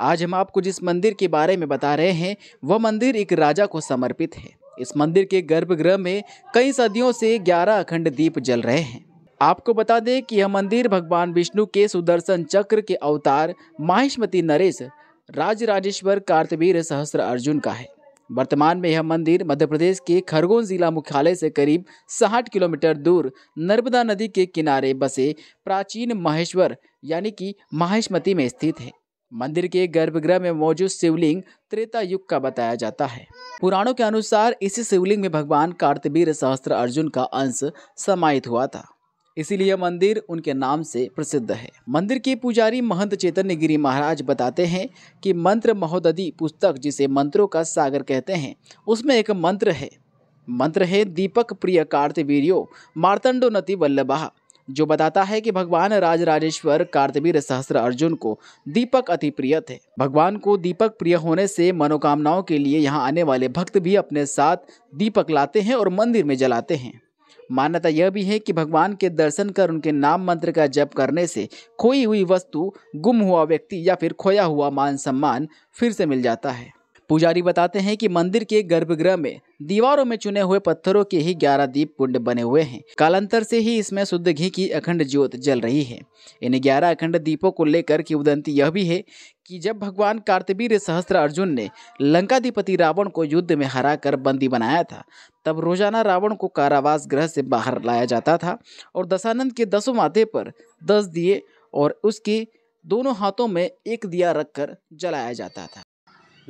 आज हम आपको जिस मंदिर के बारे में बता रहे हैं वह मंदिर एक राजा को समर्पित है इस मंदिर के गर्भगृह में कई सदियों से ग्यारह अखंड दीप जल रहे हैं आपको बता दें कि यह मंदिर भगवान विष्णु के सुदर्शन चक्र के अवतार माहिष्मति नरेश राज राजेश्वर कार्तवीर सहस्र अर्जुन का है वर्तमान में यह मंदिर मध्य प्रदेश के खरगोन जिला मुख्यालय से करीब साठ किलोमीटर दूर नर्मदा नदी के किनारे बसे प्राचीन माहेश्वर यानी कि माहेश्मती में स्थित है मंदिर के गर्भगृह में मौजूद शिवलिंग त्रेता युग का बताया जाता है पुराणों के अनुसार इसी शिवलिंग में भगवान कार्तवीर सहस्त्र अर्जुन का अंश समाहित हुआ था इसीलिए मंदिर उनके नाम से प्रसिद्ध है मंदिर के पुजारी महंत चैतन्य गिरी महाराज बताते हैं कि मंत्र महोदधि पुस्तक जिसे मंत्रों का सागर कहते हैं उसमें एक मंत्र है मंत्र है दीपक प्रिय कार्तवीर्यो मार्तंडो नति वल्लभा जो बताता है कि भगवान राजराजेश्वर कार्तवीर सहस्र अर्जुन को दीपक अति प्रिय थे भगवान को दीपक प्रिय होने से मनोकामनाओं के लिए यहाँ आने वाले भक्त भी अपने साथ दीपक लाते हैं और मंदिर में जलाते हैं मान्यता यह भी है कि भगवान के दर्शन कर उनके नाम मंत्र का जप करने से खोई हुई वस्तु गुम हुआ व्यक्ति या फिर खोया हुआ मान सम्मान फिर से मिल जाता है पुजारी बताते हैं कि मंदिर के गर्भगृह में दीवारों में चुने हुए पत्थरों के ही ग्यारह दीप कुंड बने हुए हैं कालांतर से ही इसमें शुद्ध घी की अखंड ज्योत जल रही है इन ग्यारह अखंड दीपों को लेकर की उदंती यह भी है कि जब भगवान कार्तवीर सहस्त्र अर्जुन ने लंकाधिपति रावण को युद्ध में हराकर बंदी बनाया था तब रोजाना रावण को कारावास ग्रह से बाहर लाया जाता था और दशानंद के दसों माथे पर दस दिए और उसके दोनों हाथों में एक दिया रखकर जलाया जाता था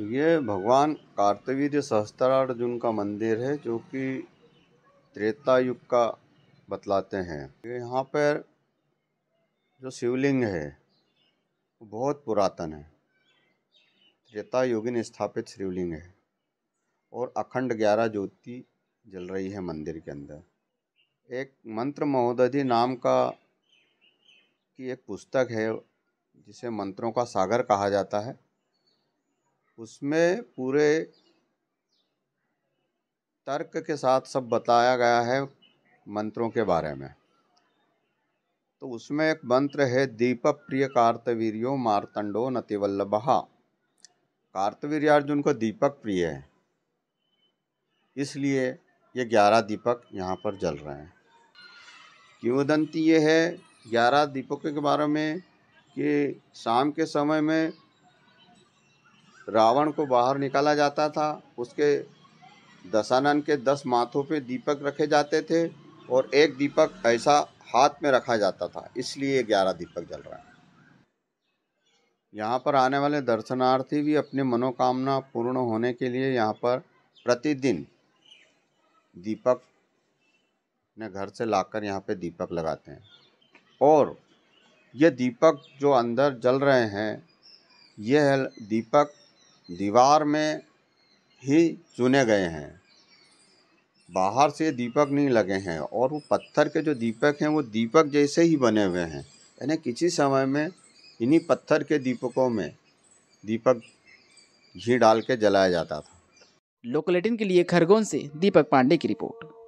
ये भगवान कार्तवीर्य सहस्त्रार्जुन का मंदिर है जो कि त्रेता युग का बतलाते हैं यहाँ पर जो शिवलिंग है वो बहुत पुरातन है त्रेता युगिन स्थापित शिवलिंग है और अखंड ग्यारह ज्योति जल रही है मंदिर के अंदर एक मंत्र महोदधि नाम का की एक पुस्तक है जिसे मंत्रों का सागर कहा जाता है उसमें पूरे तर्क के साथ सब बताया गया है मंत्रों के बारे में तो उसमें एक मंत्र है दीप प्रिय कार्तवीर्यो मारतंडो नतिवल्लभा कार्तवीर अर्जुन को दीपक प्रिय है इसलिए ये ग्यारह दीपक यहाँ पर जल रहे हैं किंवदंती ये है ग्यारह दीपकों के बारे में कि शाम के समय में रावण को बाहर निकाला जाता था उसके दशानन के दस माथों पे दीपक रखे जाते थे और एक दीपक ऐसा हाथ में रखा जाता था इसलिए ग्यारह दीपक जल रहे हैं यहाँ पर आने वाले दर्शनार्थी भी अपनी मनोकामना पूर्ण होने के लिए यहाँ पर प्रतिदिन दीपक ने घर से लाकर यहाँ पे दीपक लगाते हैं और ये दीपक जो अंदर जल रहे हैं यह दीपक दीवार में ही चुने गए हैं बाहर से दीपक नहीं लगे हैं और वो पत्थर के जो दीपक हैं वो दीपक जैसे ही बने हुए हैं यानी किसी समय में इन्हीं पत्थर के दीपकों में दीपक घी डाल के जलाया जाता था लोकलेटिन के लिए खरगोन से दीपक पांडे की रिपोर्ट